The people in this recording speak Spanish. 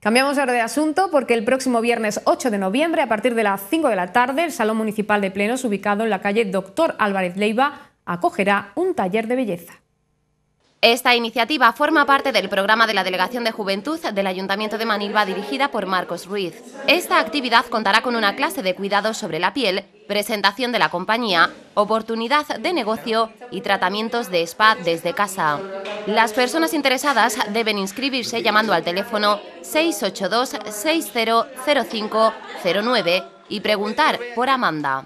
Cambiamos ahora de asunto porque el próximo viernes 8 de noviembre, a partir de las 5 de la tarde, el Salón Municipal de Plenos, ubicado en la calle Doctor Álvarez Leiva, acogerá un taller de belleza. Esta iniciativa forma parte del programa de la Delegación de Juventud del Ayuntamiento de Manilva dirigida por Marcos Ruiz. Esta actividad contará con una clase de cuidados sobre la piel, presentación de la compañía, oportunidad de negocio y tratamientos de spa desde casa. Las personas interesadas deben inscribirse llamando al teléfono 682 600509 y preguntar por Amanda.